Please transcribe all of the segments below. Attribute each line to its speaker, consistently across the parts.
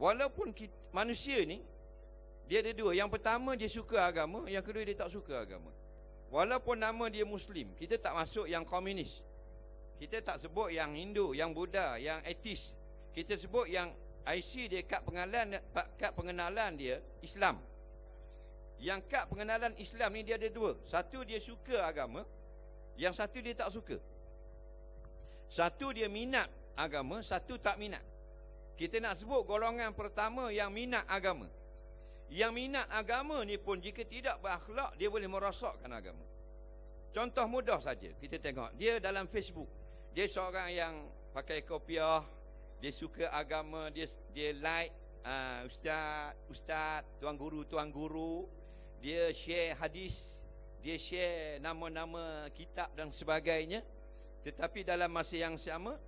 Speaker 1: Walaupun kita, manusia ni dia ada dua. Yang pertama dia suka agama, yang kedua dia tak suka agama. Walaupun nama dia muslim, kita tak masuk yang komunis. Kita tak sebut yang Hindu, yang Buddha, yang ateis. Kita sebut yang IC dia kad pengenalan kad pengenalan dia Islam. Yang kad pengenalan Islam ni dia ada dua. Satu dia suka agama, yang satu dia tak suka. Satu dia minat agama, satu tak minat. Kita nak sebut golongan pertama yang minat agama. Yang minat agama ni pun jika tidak berakhlak, dia boleh merosokkan agama. Contoh mudah saja. Kita tengok. Dia dalam Facebook. Dia seorang yang pakai kopiah. Dia suka agama. Dia dia like uh, ustaz, ustaz, tuan guru, tuan guru. Dia share hadis. Dia share nama-nama kitab dan sebagainya. Tetapi dalam masa yang sama,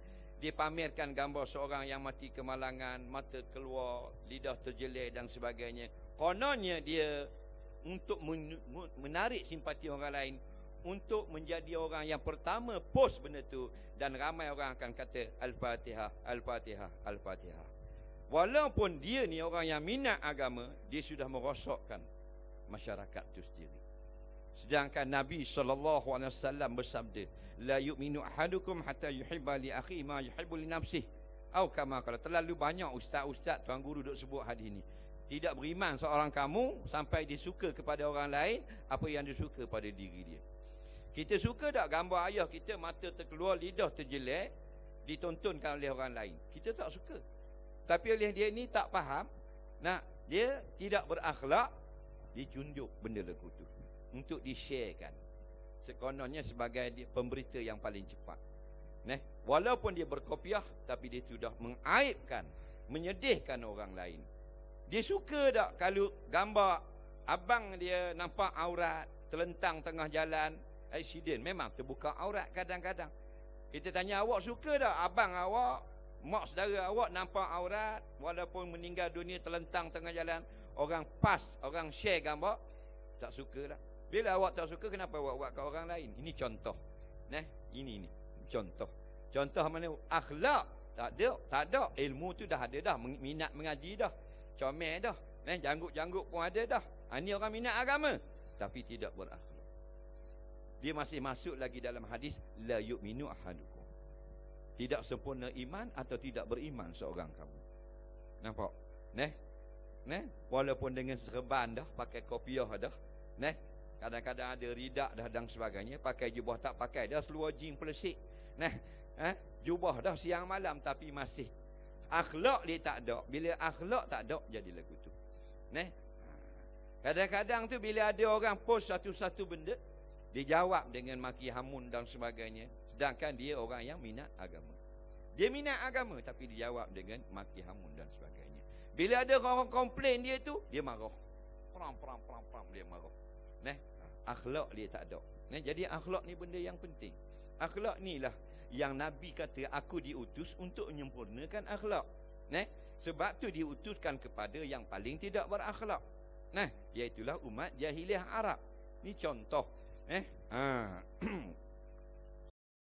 Speaker 1: dia pamerkan gambar seorang yang mati kemalangan, mata keluar, lidah terjelir dan sebagainya. Kononnya dia untuk menarik simpati orang lain, untuk menjadi orang yang pertama post benda tu dan ramai orang akan kata Al-Fatihah, Al-Fatihah, Al-Fatihah. Walaupun dia ni orang yang minat agama, dia sudah merosokkan masyarakat tu sendiri. Sedangkan Nabi SAW bersabda, La yu'minu ahadukum hatta yuhibba li akhi ma yuhibbu li nafsi. Au kama kalau terlalu banyak ustaz-ustaz tuan guru duk sebut hadis ini. Tidak beriman seorang kamu sampai dia suka kepada orang lain apa yang dia suka pada diri dia. Kita suka tak gambar ayah kita mata terkeluar, lidah terjelek, ditontonkan oleh orang lain. Kita tak suka. Tapi oleh dia ni tak faham, nak dia tidak berakhlak, dicunjuk benda lekutu untuk di-sharekan. Sekononnya sebagai pemberita yang paling cepat. Neh, walaupun dia berkopiah tapi dia sudah mengaibkan, menyedihkan orang lain. Dia suka tak kalau gambar abang dia nampak aurat, terlentang tengah jalan, accident memang terbuka aurat kadang-kadang. Kita tanya awak suka tak abang awak, mak saudara awak nampak aurat walaupun meninggal dunia terlentang tengah jalan, orang pas, orang share gambar tak suka dah. Bila awak tak suka kenapa awak buat kat orang lain? Ini contoh. Neh, ini ni. Contoh. Contoh mana akhlak tak ada, tak ada. Ilmu tu dah ada dah, minat mengaji dah. Comel dah. Neh, jangguk jangguk pun ada dah. Ha, ini orang minat agama tapi tidak berakhlak. Dia masih masuk lagi dalam hadis la yu'minu ahadukum. Tidak sempurna iman atau tidak beriman seorang kamu. Nampak? Neh? Neh? Walaupun dengan serban dah, pakai kopiah dah. Neh? kadang-kadang ada ridak dah dan sebagainya pakai jubah tak pakai dah seluar jin pelesik nah eh jubah dah siang malam tapi masih akhlak dia tak ada bila akhlak tak ada jadi lagu tu nah kadang-kadang tu bila ada orang post satu-satu benda dijawab dengan maki hamun dan sebagainya sedangkan dia orang yang minat agama dia minat agama tapi dijawab dengan maki hamun dan sebagainya bila ada orang komplain dia tu dia marah pram pram pram pram dia marah Nah, akhlak dia tak ada. Ya, jadi akhlak ni benda yang penting. Akhlak ni lah yang Nabi kata aku diutus untuk menyempurnakan akhlak. Nah, eh, sebab tu diutuskan kepada yang paling tidak berakhlak. Nah, eh, ya iaitulah umat jahiliah Arab. Ni contoh. Eh, ha.